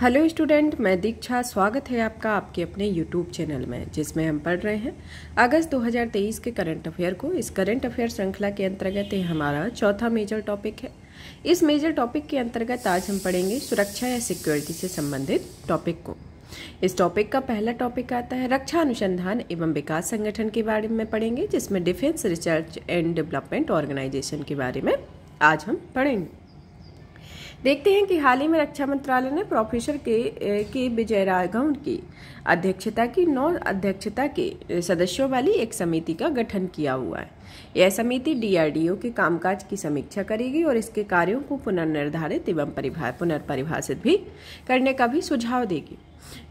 hello student मैं दीक्षा स्वागत है आपका आपके अपने यूट्यूब चैनल में जिसमें हम पढ़ रहे हैं अगस्त 2023 के करंट अफेयर को इस करंट अफेयर श्रृंखला के अंतर्गत ये हमारा चौथा मेजर टॉपिक है इस मेजर टॉपिक के अंतर्गत आज हम पढ़ेंगे सुरक्षा या सिक्योरिटी से संबंधित टॉपिक को इस टॉपिक का पहला टॉपिक आता है रक्षा अनुसंधान एवं विकास संगठन के बारे में पढ़ेंगे जिसमें defence research and development organisation के बारे में आज हम पढ़ेंगे देखते हैं कि हाल ही में रक्षा मंत्रालय ने प्रोफेसर के के विजय राघव की अध्यक्षता की नौ अध्यक्षता के सदस्यों वाली एक समिति का गठन किया हुआ है यह समिति डीआरडीओ के कामकाज की समीक्षा करेगी और इसके कार्यों को पुनर्निर्धारित एवं पुनर्परिभाषित भी करने का भी सुझाव देगी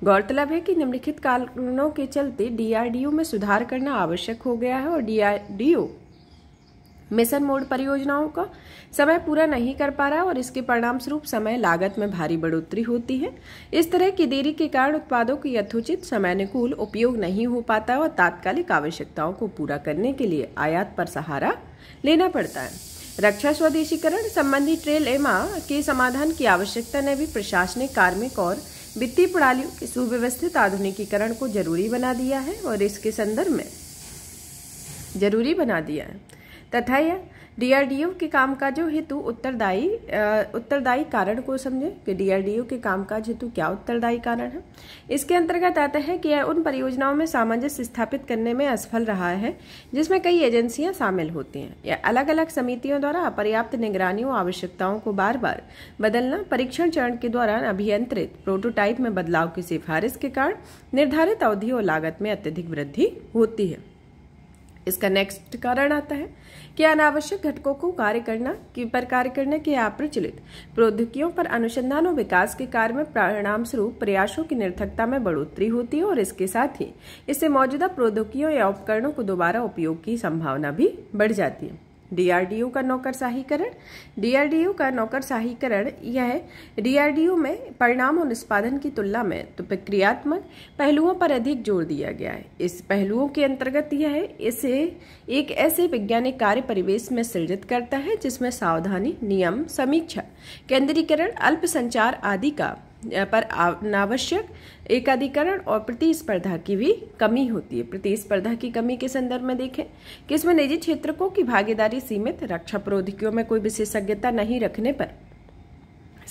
गौरतलब है कि निम्नलिखित कारणों के चलते डीआरडीओ में सुधार करना आवश्यक हो गया है और डीआरडीओ मिशन मोड परियोजनाओं का समय पूरा नहीं कर पा रहा और इसके परिणाम स्वरूप समय लागत में भारी बढ़ोतरी होती है इस तरह की देरी के कारण उत्पादों की यथोचित समयानुकूल उपयोग नहीं हो पाता और तात्कालिक आवश्यकताओं को पूरा करने के लिए आयात पर सहारा लेना पड़ता है रक्षा स्वदेशीकरण संबंधी ट्रेल एमा के समाधान की आवश्यकता ने भी प्रशासनिक कार्मिक और वित्तीय प्रणालियों के सुव्यवस्थित आधुनिकीकरण को जरूरी बना दिया है और इसके संदर्भ में जरूरी बना दिया है तथा यह डीआरडीओ के कामकाज हेतु उत्तरदायी उत्तरदायी कारण को समझे कि डीआरडीओ के कामकाज हेतु क्या उत्तरदायी कारण है इसके अंतर्गत आता है कि यह उन परियोजनाओं में सामंजस्य स्थापित करने में असफल रहा है जिसमें कई एजेंसियां शामिल होती हैं यह अलग अलग समितियों द्वारा अपर्याप्त निगरानियों आवश्यकताओं को बार बार बदलना परीक्षण चरण के दौरान अभियंत्रित प्रोटोटाइप में बदलाव की सिफारिश के कारण निर्धारित अवधि और लागत में अत्यधिक वृद्धि होती है इसका नेक्स्ट कारण आता है कि अनावश्यक घटकों को कार्य करना की पर कार्य करने के अप्रचलित प्रौद्योगिकियों पर अनुसंधान और विकास के कार्य में परिणाम स्वरूप प्रयासों की निर्थकता में बढ़ोतरी होती है और इसके साथ ही इससे मौजूदा प्रौद्योगिकियों या उपकरणों को दोबारा उपयोग की संभावना भी बढ़ जाती है डीआरडीओ का नौकरशाहीकरण डीआरडीओ का नौकरशाहीकरण यह है डीआरडीओ में परिणाम और निष्पादन की तुलना में तो प्रक्रियात्मक पहलुओं पर अधिक जोर दिया गया है इस पहलुओं के अंतर्गत यह है इसे एक ऐसे वैज्ञानिक कार्य परिवेश में सृजित करता है जिसमें सावधानी नियम समीक्षा केंद्रीकरण अल्प संचार आदि का पर अनावश्यक एकाधिकरण और प्रतिस्पर्धा की भी कमी होती है प्रतिस्पर्धा की कमी के संदर्भ में देखें कि इसमें निजी क्षेत्रकों की भागीदारी सीमित रक्षा प्रौद्योगिकियों में कोई विशेषज्ञता नहीं रखने पर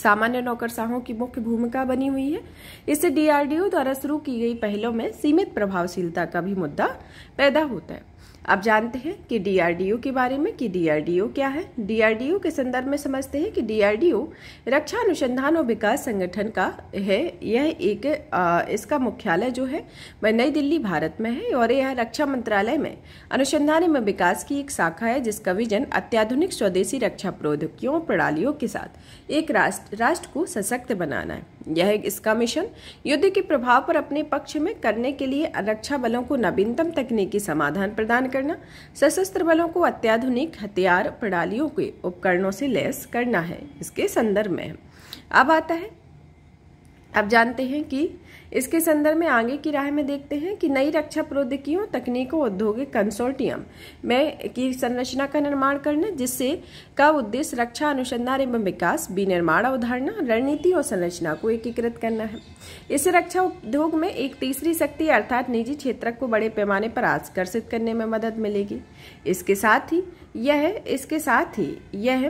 सामान्य नौकरशाहों की मुख्य भूमिका बनी हुई है इससे डीआरडीओ द्वारा शुरू की गई पहलों में सीमित प्रभावशीलता का भी मुद्दा पैदा होता है आप जानते हैं कि डीआरडीओ के बारे में कि डीआरडीओ क्या है डीआरडीओ के संदर्भ में समझते हैं कि डीआरडीओ रक्षा अनुसंधान और विकास संगठन का है यह एक आ, इसका मुख्यालय जो है वह नई दिल्ली भारत में है और यह रक्षा मंत्रालय में अनुसंधान एवं विकास की एक शाखा है जिसका विजन अत्याधुनिक स्वदेशी रक्षा प्रौद्योगिकियों प्रणालियों के साथ एक राष्ट्र राष्ट्र को सशक्त बनाना है यह इसका मिशन युद्ध के प्रभाव पर अपने पक्ष में करने के लिए रक्षा बलों को नवीनतम तकनीकी समाधान प्रदान करना सशस्त्र बलों को अत्याधुनिक हथियार प्रणालियों के उपकरणों से लैस करना है इसके संदर्भ में अब आता है अब जानते हैं कि इसके संदर्भ में आगे की राह में देखते हैं कि नई रक्षा प्रौद्योगिकियों तकनीकों औद्योगिक कंसोर्टियम में की संरचना का निर्माण करना जिससे का उद्देश्य रक्षा अनुसंधान एवं विकास विनिर्माण अवधारणा रणनीति और संरचना को एकीकृत करना है इससे रक्षा उद्योग में एक तीसरी शक्ति अर्थात निजी क्षेत्र को बड़े पैमाने पर आकर्षित करने में मदद मिलेगी इसके साथ ही यह इसके साथ ही यह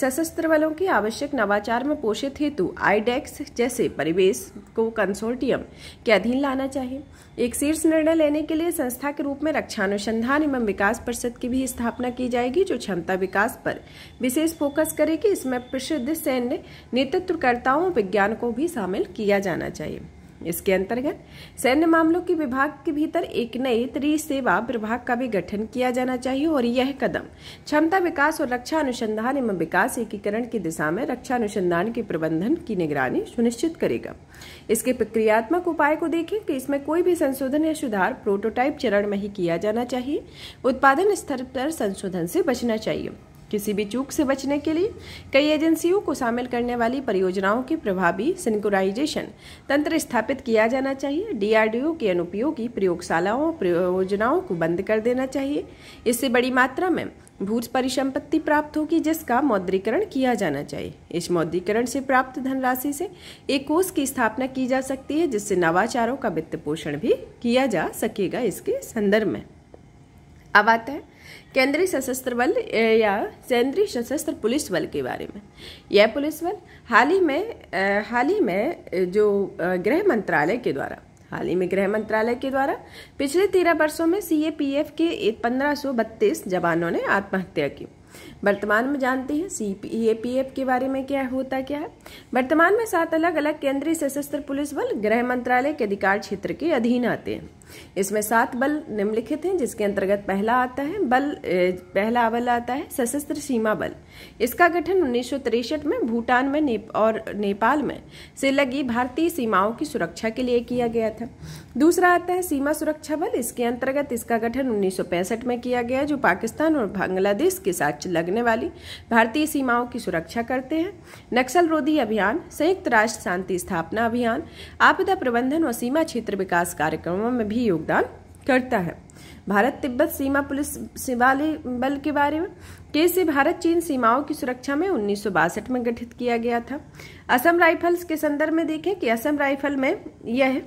सशस्त्र बलों की आवश्यक नवाचार में पोषित हेतु आईडेक्स जैसे परिवेश को कंसोर्टियम के अधीन लाना चाहिए एक शीर्ष निर्णय लेने के लिए संस्था के रूप में रक्षा अनुसंधान एवं विकास परिषद की भी स्थापना की जाएगी जो क्षमता विकास पर विशेष फोकस करेगी इसमें प्रसिद्ध सैन्य नेतृत्वकर्ताओं विज्ञान को भी शामिल किया जाना चाहिए इसके अंतर्गत सैन्य मामलों के विभाग के भीतर एक नई त्रि सेवा विभाग का भी गठन किया जाना चाहिए और यह कदम क्षमता विकास और रक्षा अनुसंधान एवं विकास एकीकरण की दिशा में रक्षा अनुसंधान के प्रबंधन की निगरानी सुनिश्चित करेगा इसके प्रक्रियात्मक उपाय को देखें कि इसमें कोई भी संशोधन या सुधार प्रोटोटाइप चरण में ही किया जाना चाहिए उत्पादन स्तर पर संशोधन से बचना चाहिए किसी भी चूक से बचने के लिए कई एजेंसियों को शामिल करने वाली परियोजनाओं की प्रभावी सिंकुराइजेशन तंत्र स्थापित किया जाना चाहिए डीआरडीओ के अनुपयोगी प्रयोगशालाओं और परियोजनाओं को बंद कर देना चाहिए इससे बड़ी मात्रा में भूत परिसंपत्ति प्राप्त होगी जिसका मौद्रीकरण किया जाना चाहिए इस मौद्रीकरण से प्राप्त धनराशि से एक कोष की स्थापना की जा सकती है जिससे नवाचारों का वित्त पोषण भी किया जा सकेगा इसके संदर्भ में अब आता है केंद्रीय सशस्त्र बल या केंद्रीय सशस्त्र पुलिस बल के बारे में यह पुलिस बल हाल ही में हाल ही में जो गृह मंत्रालय के द्वारा हाल ही में गृह मंत्रालय के द्वारा पिछले तेरह वर्षों में सीएपीएफ के पंद्रह जवानों ने आत्महत्या की वर्तमान में जानते हैं सीएपीएफ के बारे में क्या होता क्या है वर्तमान में सात अलग अलग केंद्रीय सशस्त्र पुलिस बल गृह मंत्रालय के अधिकार क्षेत्र के अधीन आते हैं इसमें सात बल निम्नलिखित हैं जिसके अंतर्गत पहला आता है बल पहला बल आता है सशस्त्र सीमा बल इसका गठन उन्नीस में भूटान में ने, और नेपाल में से लगी भारतीय सीमाओं की सुरक्षा के लिए किया गया था दूसरा आता है सीमा सुरक्षा बल इसके अंतर्गत इसका गठन उन्नीस में किया गया जो पाकिस्तान और बांग्लादेश के साथ लगने वाली भारतीय सीमाओं की सुरक्षा करते हैं नक्सल रोधी अभियान संयुक्त राष्ट्र शांति स्थापना अभियान आपदा प्रबंधन और सीमा क्षेत्र विकास कार्यक्रमों में भी भी योगदान करता है भारत तिब्बत सीमा पुलिस वाले बल के बारे में कैसे भारत चीन सीमाओं की सुरक्षा में उन्नीस में गठित किया गया था असम राइफल्स के संदर्भ में देखें कि असम राइफल में यह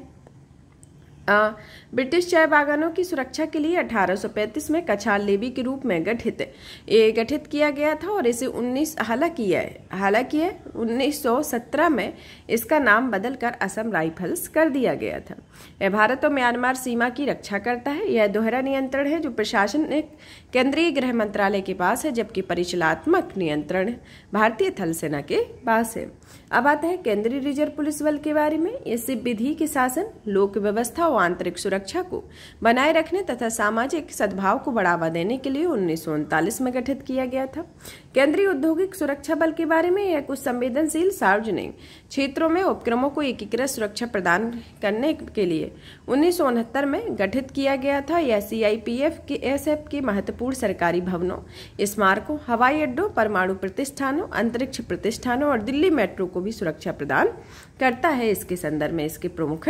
ब्रिटिश चाय बागानों की सुरक्षा के लिए 1835 में कछाल लेवी के रूप में गठित ये गठित किया गया था और इसे 19 हालांकि है हालांकि है 1917 में इसका नाम बदलकर असम राइफल्स कर दिया गया था यह भारत और म्यांमार सीमा की रक्षा करता है यह दोहरा नियंत्रण है जो प्रशासन केंद्रीय गृह मंत्रालय के पास है जबकि परिचलात्मक नियंत्रण भारतीय थल सेना के पास है अब आता है केंद्रीय रिजर्व पुलिस बल के बारे में इस विधि के शासन लोक व्यवस्था और आंतरिक सुरक्षा को बनाए रखने तथा सामाजिक सद्भाव को बढ़ावा देने के लिए उन्नीस में गठित किया गया था केंद्रीय औद्योगिक सुरक्षा बल के बारे में यह कुछ संवेदनशील सार्वजनिक क्षेत्रों में उपक्रमों को एकीकृत सुरक्षा प्रदान करने के लिए उन्नीस में गठित किया गया था यह सी के एस के महत्वपूर्ण महत्वपूर्ण सरकारी भवनों स्मारकों हवाई अड्डों परमाणु प्रतिष्ठानों अंतरिक्ष प्रतिष्ठानों और दिल्ली मेट्रो को भी सुरक्षा प्रदान करता है इसके संदर्भ में इसके प्रमुख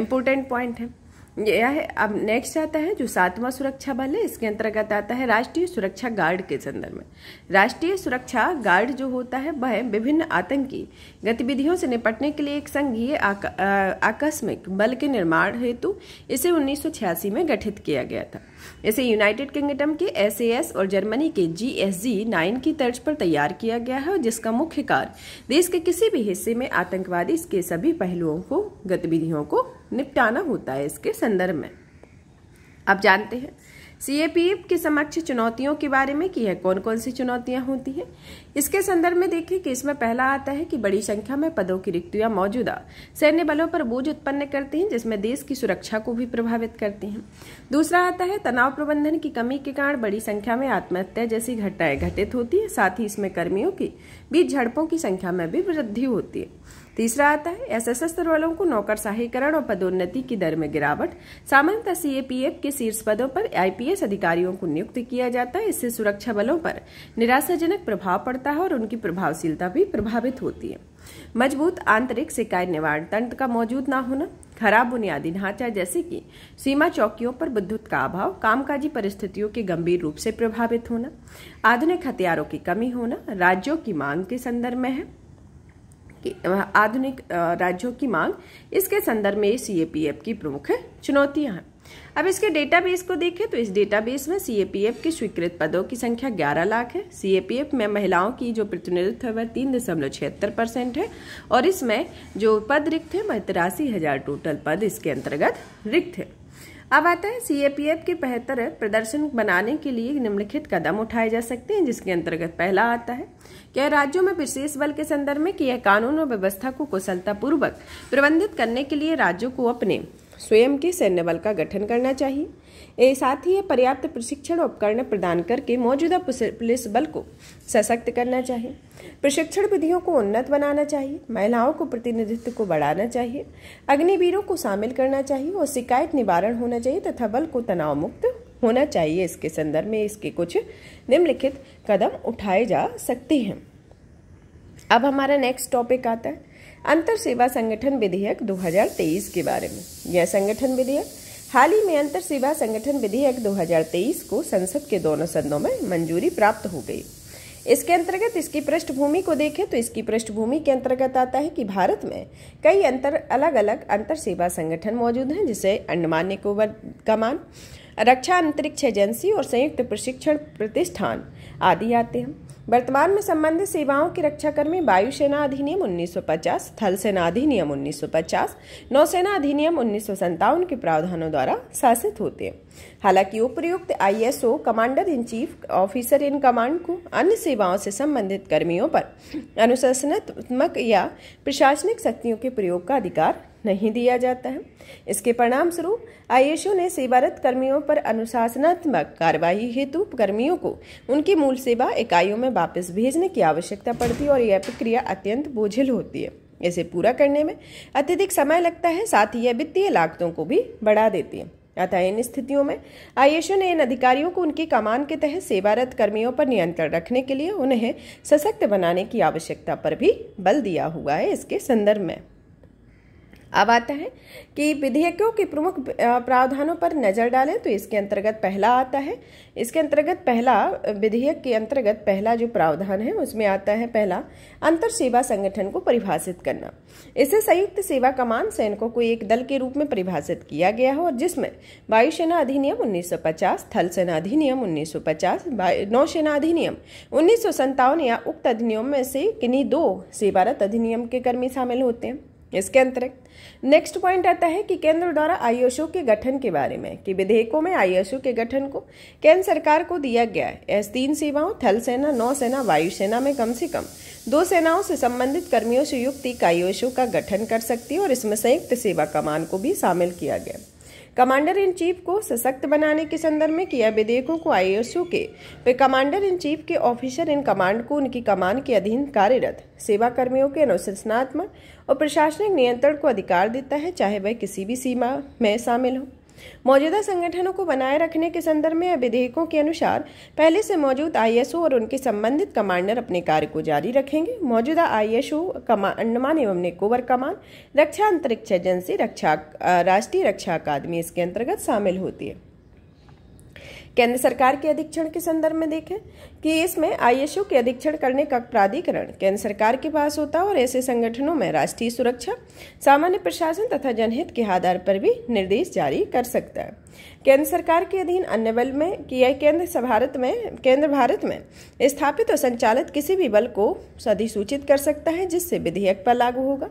इम्पोर्टेंट पॉइंट है यह अब नेक्स्ट आता है जो सातवां सुरक्षा बल है इसके अंतर्गत आता है राष्ट्रीय सुरक्षा गार्ड के संदर्भ में राष्ट्रीय सुरक्षा गार्ड जो होता है वह विभिन्न आतंकी गतिविधियों से निपटने के लिए एक संघीय आकस्मिक बल के निर्माण हेतु इसे 1986 में गठित किया गया था इसे यूनाइटेड किंगडम के एस और जर्मनी के जी एस जी नाइन की तर्ज पर तैयार किया गया है जिसका मुख्य कार्य देश के किसी भी हिस्से में आतंकवादी इसके सभी पहलुओं को गतिविधियों को निपटाना होता है इसके संदर्भ में आप जानते हैं सीएपीएफ के समक्ष चुनौतियों के बारे में कि यह कौन कौन सी चुनौतियां होती हैं इसके संदर्भ में देखें कि इसमें पहला आता है कि बड़ी संख्या में पदों की रिक्तियां मौजूदा सैन्य बलों पर बोझ उत्पन्न करती हैं जिसमें देश की सुरक्षा को भी प्रभावित करती हैं दूसरा आता है तनाव प्रबंधन की कमी के कारण बड़ी संख्या में आत्महत्या जैसी घटनाएं घटित होती है साथ ही इसमें कर्मियों की बीच झड़पों की संख्या में भी वृद्धि होती है तीसरा आता है ऐसे सशस्त्र बलों को नौकरशाहीकरण और पदोन्नति की दर में गिरावट सामान्यतः सीएपीएफ के शीर्ष पदों पर आईपीएस अधिकारियों को नियुक्त किया जाता है इससे सुरक्षा बलों पर निराशाजनक प्रभाव पड़ता है और उनकी प्रभावशीलता भी प्रभावित होती है मजबूत आंतरिक शिकायत निवारण तंत्र का मौजूद न होना खराब बुनियादी ढांचा जैसे कि सीमा चौकियों पर विद्युत का अभाव कामकाजी परिस्थितियों के गंभीर रूप से प्रभावित होना आधुनिक हथियारों की कमी होना राज्यों की मांग के संदर्भ में है आधुनिक राज्यों की मांग इसके संदर्भ में सीएपीएफ की प्रमुख चुनौतियां हैं अब इसके डेटाबेस को देखें तो इस डेटाबेस में सीएपीएफ के स्वीकृत पदों की संख्या 11 लाख है सीएपीएफ में महिलाओं की जो प्रतिनिधित्व है वह तीन दशमलव छिहत्तर परसेंट है और इसमें जो पद रिक्त है वह तिरासी हजार टोटल पद इसके अंतर्गत रिक्त है अब आता है सीएपीएफ के बेहतर प्रदर्शन बनाने के लिए निम्नलिखित कदम उठाए जा सकते हैं जिसके अंतर्गत पहला आता है कि राज्यों में विशेष बल के संदर्भ में किया कानून और व्यवस्था को कुशलतापूर्वक प्रबंधित करने के लिए राज्यों को अपने स्वयं के सैन्य बल का गठन करना चाहिए साथ ही पर्याप्त प्रशिक्षण उपकरण प्रदान करके मौजूदा पुलिस बल को सशक्त करना चाहिए प्रशिक्षण विधियों को उन्नत बनाना चाहिए महिलाओं को प्रतिनिधित्व को बढ़ाना चाहिए अग्निवीरों को शामिल करना चाहिए और शिकायत निवारण होना चाहिए तथा बल को तनाव मुक्त होना चाहिए इसके संदर्भ में इसके कुछ निम्नलिखित कदम उठाए जा सकते हैं अब हमारा नेक्स्ट टॉपिक आता है अंतर सेवा संगठन विधेयक 2023 के बारे में यह संगठन विधेयक हाल ही में अंतर सेवा संगठन विधेयक 2023 को संसद के दोनों सदनों में मंजूरी प्राप्त हो गई इसके अंतर्गत इसकी पृष्ठभूमि को देखें तो इसकी पृष्ठभूमि के अंतर्गत आता है कि भारत में कई अंतर अलग अलग अंतर सेवा संगठन मौजूद हैं जिसे अंडमान निकोबर कमान रक्षा अंतरिक्ष एजेंसी और संयुक्त प्रशिक्षण प्रतिष्ठान आदि आते हैं वर्तमान में संबंधित सेवाओं की रक्षा कर में वायुसेना अधिनियम 1950, थल सेना अधिनियम 1950, नौसेना अधिनियम उन्नीस के प्रावधानों द्वारा शासित होते हैं हालांकि उपयुक्त ISO commander in chief officer in command को अन्य सेवाओं से संबंधित कर्मियों पर अनुशासनात्मक या प्रशासनिक शक्तियों के प्रयोग का अधिकार नहीं दिया जाता है इसके परिणाम स्वरूप आईएसओ ने सेवारत कर्मियों पर अनुशासनात्मक कार्रवाई हेतु कर्मियों को उनकी मूल सेवा इकाइयों में वापस भेजने की आवश्यकता पड़ती है और यह प्रक्रिया अत्यंत बोझिल होती है इसे पूरा करने में अत्यधिक समय लगता है साथ ही यह वित्तीय लागतों को भी बढ़ा देती है अतः इन स्थितियों में आईएसओ ने इन अधिकारियों को उनकी कमान के तहत सेवारत कर्मियों पर नियंत्रण रखने के लिए उन्हें सशक्त बनाने की आवश्यकता पर भी बल दिया हुआ है इसके संदर्भ में अब आता है कि विधेयकों के प्रमुख प्रावधानों पर नजर डालें तो इसके अंतर्गत पहला आता है इसके अंतर्गत पहला विधेयक के अंतर्गत पहला जो प्रावधान है उसमें आता है पहला अंतर सेवा संगठन को परिभाषित करना इसे संयुक्त सेवा कमान सैनिकों को एक दल के रूप में परिभाषित किया गया है और जिसमें वायुसेना अधिनियम उन्नीस थल सेना अधिनियम उन्नीस नौसेना अधिनियम उन्नीस या उक्त अधिनियम में से किन्हीं दो सेवारत अधिनियम के कर्मी शामिल होते हैं इसके अंतर्गत नेक्स्ट पॉइंट आता है कि केंद्र द्वारा आयुषो के गठन के बारे में कि विधेयकों में आयुषो के गठन को केंद्र सरकार को दिया गया है ऐसी तीन सेवाओं थल सेना नौसेना वायुसेना में कम से कम दो सेनाओं से संबंधित कर्मियों से युक्त एक आयुषो का गठन कर सकती है और इसमें संयुक्त सेवा कमान को भी शामिल किया गया कमांडर इन चीफ को सशक्त बनाने के संदर्भ में किया विधेयकों को आईएसओ के पे कमांडर इन चीफ के ऑफिसर इन कमांड को उनकी कमान के अधीन कार्यरत सेवा कर्मियों के अनुशासनात्मक और प्रशासनिक नियंत्रण को अधिकार देता है चाहे वह किसी भी सीमा में शामिल हो मौजूदा संगठनों को बनाए रखने के संदर्भ में विधेयकों के अनुसार पहले से मौजूद आईएसओ और उनके संबंधित कमांडर अपने कार्य को जारी रखेंगे मौजूदा आईएसओ अंडमान एवं निकोबर कमान रक्षा अंतरिक्ष एजेंसी रक्षा राष्ट्रीय रक्षा अकादमी इसके अंतर्गत शामिल होती है केंद्र सरकार के अधीक्षण के संदर्भ में देखें कि इसमें आईएसओ के अधीक्षण करने का प्राधिकरण केंद्र सरकार के पास होता है और ऐसे संगठनों में राष्ट्रीय सुरक्षा सामान्य प्रशासन तथा जनहित के आधार पर भी निर्देश जारी कर सकता है केंद्र सरकार के अधीन अन्य बल में कि यह केंद्र भारत में केंद्र भारत में स्थापित और संचालित किसी भी बल को अधिसूचित कर सकता है जिससे विधेयक पर लागू होगा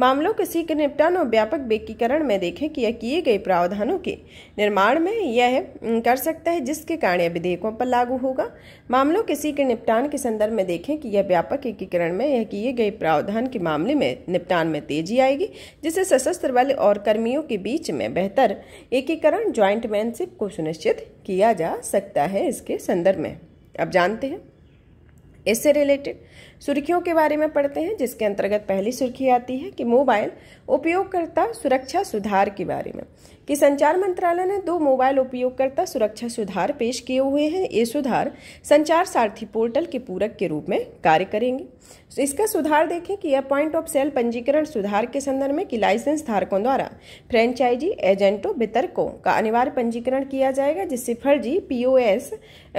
मामलों के सीख निपटान और व्यापक बेकीकरण में देखें कि यह किए गए प्रावधानों के निर्माण में यह कर सकता है जिसके कारण यह विधेयकों पर लागू होगा मामलों के सीख निपटान के संदर्भ में देखें कि यह व्यापक एकीकरण में यह किए गए प्रावधान के मामले में निपटान में तेजी आएगी जिससे सशस्त्र बल और कर्मियों के बीच में बेहतर एकीकरण ज्वाइंट सर्वेंसिप को सुनिश्चित किया जा सकता है इसके संदर्भ में अब जानते हैं इससे रिलेटेड सुर्खियों के बारे में पढ़ते हैं जिसके अंतर्गत पहली सुर्खी आती है कि मोबाइल उपयोगकर्ता सुरक्षा सुधार के बारे में कि संचार मंत्रालय ने दो मोबाइल उपयोगकर्ता सुरक्षा सुधार पेश किए हुए हैं ये सुधार संचार सारथी पोर्टल के पूरक के रूप में कार्य करेंगे तो इसका सुधार देखें कि यह पॉइंट ऑफ सेल पंजीकरण सुधार के संदर्भ में कि लाइसेंस धारकों द्वारा फ्रेंचाइजी एजेंटों वितरकों का अनिवार्य पंजीकरण किया जाएगा जिससे फर्जी पीओएस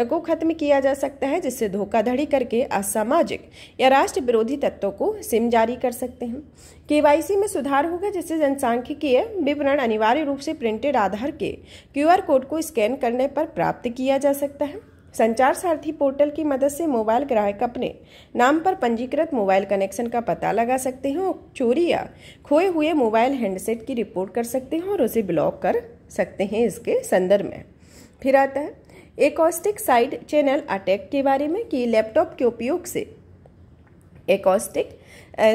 को खत्म किया जा सकता है जिससे धोखाधड़ी करके असामाजिक या राष्ट्र विरोधी तत्वों को सिम जारी कर सकते हैं केवाईसी में सुधार होगा जिससे जनसांख्यिकीय विवरण अनिवार्य रूप से प्रिंटेड आधार के क्यूआर कोड को स्कैन करने पर प्राप्त किया जा सकता है संचार सारथी पोर्टल की मदद से मोबाइल ग्राहक अपने नाम पर पंजीकृत मोबाइल कनेक्शन का पता लगा सकते हैं और चोरी या खोए हुए मोबाइल हैंडसेट की रिपोर्ट कर सकते हैं और उसे ब्लॉक कर सकते हैं इसके संदर्भ में फिर आता है एकॉस्टिक साइड चैनल अटैक के बारे में कि लैपटॉप के उपयोग से एकॉस्टिक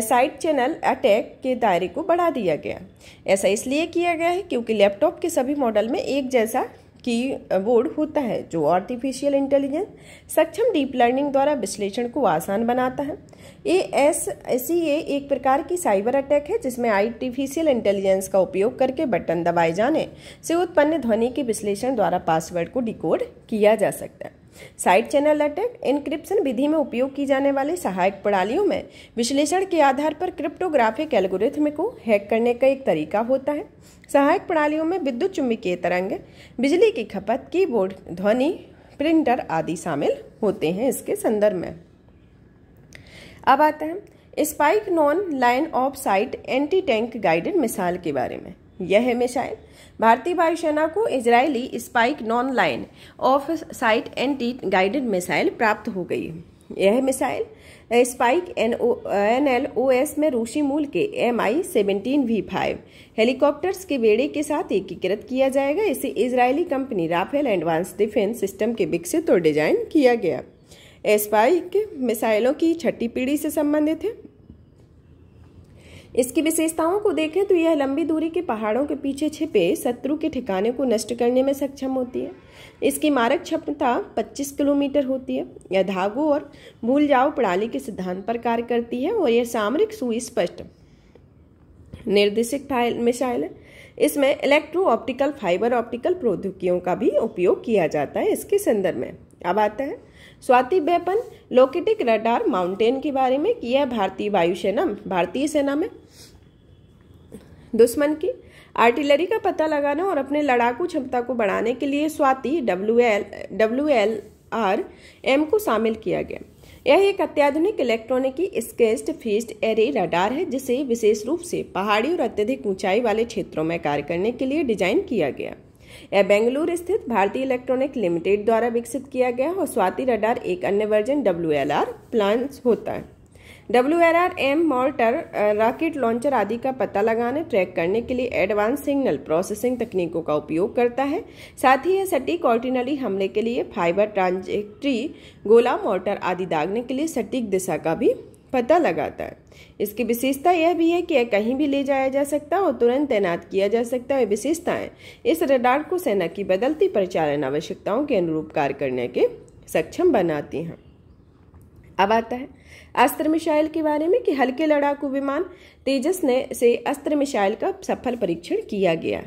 साइड चैनल अटैक के दायरे को बढ़ा दिया गया ऐसा इसलिए किया गया है क्योंकि लैपटॉप के सभी मॉडल में एक जैसा की बोर्ड होता है जो आर्टिफिशियल इंटेलिजेंस सक्षम डीप लर्निंग द्वारा विश्लेषण को आसान बनाता है ए एस सी ए एक प्रकार की साइबर अटैक है जिसमें आर्टिफिशियल इंटेलिजेंस का उपयोग करके बटन दबाए जाने से उत्पन्न ध्वनि के विश्लेषण द्वारा पासवर्ड को डिकोड किया जा सकता है साइड चैनल अटैक इनक्रिप्शन विधि में उपयोग की जाने वाली सहायक प्रणालियों में विश्लेषण के आधार पर क्रिप्टोग्राफिक एल्गोरिथम को हैक करने का एक तरीका होता है सहायक प्रणालियों में विद्युत चुम्बकीय तरंग बिजली की खपत कीबोर्ड ध्वनि प्रिंटर आदि शामिल होते हैं इसके संदर्भ में अब आते हैं spike non line of sight anti tank guided missile के बारे में यह है मिसाइल भारतीय वायुसेना को इजरायली spike non line of sight anti guided missile प्राप्त हो गई यह missile spike N O N L O S में रूसी मूल के M I seventeen V five helicopters के बेड़े के साथ एकीकृत किया जाएगा इसे इजरायली company Rafael advance defence system के विकसित और डिजाइन किया गया स्पाइक मिसाइलों की छठी पीढ़ी से संबंधित है इसकी विशेषताओं को देखें तो यह लंबी दूरी के पहाड़ों के पीछे छिपे शत्रु के ठिकाने को नष्ट करने में सक्षम होती है इसकी मारक क्षमता 25 किलोमीटर होती है यह धागो और भूल जाओ प्रणाली के सिद्धांत पर कार्य करती है और यह सामरिक सुस्पष्ट निर्देशित मिसाइल है इसमें इलेक्ट्रो ऑप्टिकल फाइबर ऑप्टिकल प्रौद्योगिकियों का भी उपयोग किया जाता है इसके संदर्भ में अब आता है Swathi weapon locating radar mountain के बारे में किया भारतीय वायुसेना भारतीय सेना में दुश्मन की आर्टिलरी का पता लगाना और अपने लड़ाकू क्षमता को बढ़ाने के लिए Swathi W L W L R M को शामिल किया गया यह एक अत्याधुनिक इलेक्ट्रॉनिकी स्केस्ट फीस्ट एरे रडार है जिसे विशेष रूप से पहाड़ी और अत्यधिक ऊंचाई वाले क्षेत्रों में कार्य करने के लिए डिजाइन किया गया यह बेंगलुरु स्थित भारतीय इलेक्ट्रॉनिक लिमिटेड द्वारा विकसित किया गया और स्वाति रडार एक अन्य version W L R plan होता है W R R M mortar rocket launcher आदि का पता लगाने ट्रैक करने के लिए एडवांस सिग्नल प्रोसेसिंग तकनीकों का उपयोग करता है साथ ही यह सटीक ऑर्टिनली हमले के लिए फाइबर ट्रांजेक्ट्री गोला मोर्टर आदि दागने के लिए सटीक दिशा का भी पता लगाता है इसकी विशेषता यह भी है कि यह कहीं भी ले जाया जा सकता है और तुरंत तैनात किया जा सकता है विशेषताएं इस रडार को सेना की बदलती परिचालन आवश्यकताओं के अनुरूप कार्य करने के सक्षम बनाती हैं अब आता है अस्त्र मिसाइल के बारे में कि हल्के लड़ाकू विमान तेजस ने से अस्त्र मिसाइल का सफल परीक्षण किया गया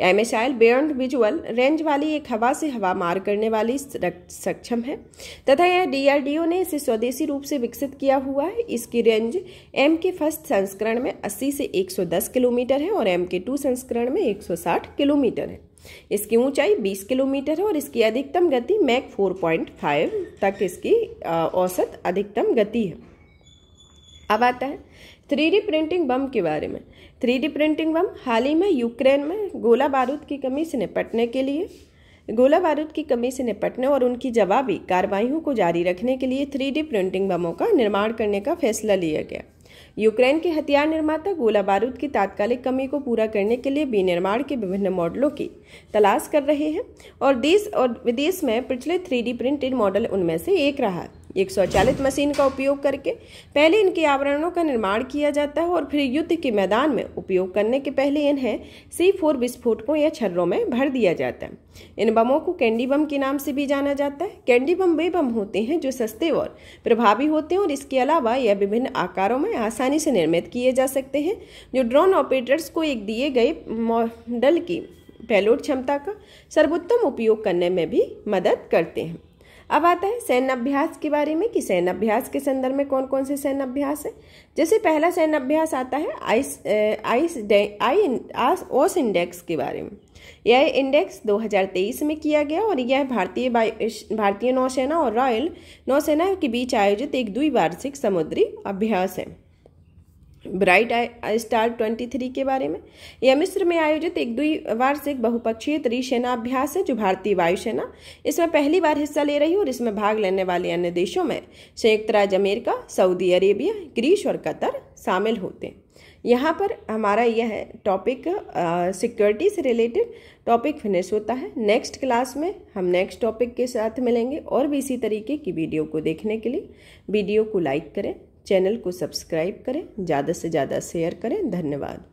यह मिसाइल बियॉन्ड विजुअल रेंज वाली एक हवा से हवा मार करने वाली सक्षम है तथा यह डीआरडीओ ने इसे स्वदेशी रूप से विकसित किया हुआ है इसकी रेंज एम के फर्स्ट संस्करण में 80 से 110 किलोमीटर है और एम के टू संस्करण में 160 किलोमीटर है इसकी ऊंचाई 20 किलोमीटर है और इसकी अधिकतम गति मैक 4.5 तक इसकी औसत अधिकतम गति है अब आता है थ्री डी प्रिंटिंग बम के बारे में थ्री डी प्रिंटिंग बम हाल ही में यूक्रेन में गोला बारूद की कमी से निपटने के लिए गोला बारूद की कमी से निपटने और उनकी जवाबी कार्रवाई को जारी रखने के लिए थ्री डी प्रिंटिंग बमों का निर्माण करने का फैसला लिया गया यूक्रेन के हथियार निर्माता गोला बारूद की तात्कालिक कमी को पूरा करने के लिए विनिर्माण के विभिन्न मॉडलों की तलाश कर रहे हैं और देश और विदेश में पिछले थ्री प्रिंटेड मॉडल उनमें से एक रहा है एक स्वचालित मशीन का उपयोग करके पहले इनके आवरणों का निर्माण किया जाता है और फिर युद्ध के मैदान में उपयोग करने के पहले इन्हें सी फोर विस्फोटकों या छर्रों में भर दिया जाता है इन बमों को कैंडी बम के नाम से भी जाना जाता है कैंडी बम वे बम होते हैं जो सस्ते और प्रभावी होते हैं और इसके अलावा यह विभिन्न आकारों में आसानी से निर्मित किए जा सकते हैं जो ड्रोन ऑपरेटर्स को एक दिए गए मॉडल की पैलोड क्षमता का सर्वोत्तम उपयोग करने में भी मदद करते हैं अब आता है सैन्य अभ्यास के बारे में कि सैन्य अभ्यास के संदर्भ में कौन कौन से सैन्य अभ्यास है जैसे पहला सैन्य अभ्यास आता है आइस आइस आई ओस इंडेक्स के बारे में यह इंडेक्स 2023 में किया गया और यह भारतीय भारतीय नौसेना और रॉयल नौसेना के बीच आयोजित एक द्विवार्षिक समुद्री अभ्यास है bright I star twenty three के बारे में यह मिस्र में आयोजित एक दुई वार्षिक बहुपक्षीय अभ्यास है जो भारतीय वायुसेना इसमें पहली बार हिस्सा ले रही है और इसमें भाग लेने वाले अन्य देशों में संयुक्त राज्य अमेरिका सऊदी अरेबिया ग्रीस और कतर शामिल होते हैं यहाँ पर हमारा यह टॉपिक सिक्योरिटी से रिलेटेड टॉपिक फिनिश होता है नेक्स्ट क्लास में हम नेक्स्ट टॉपिक के साथ मिलेंगे और भी इसी तरीके की वीडियो को देखने के लिए वीडियो को लाइक करें चैनल को सब्सक्राइब करें ज़्यादा से ज़्यादा शेयर करें धन्यवाद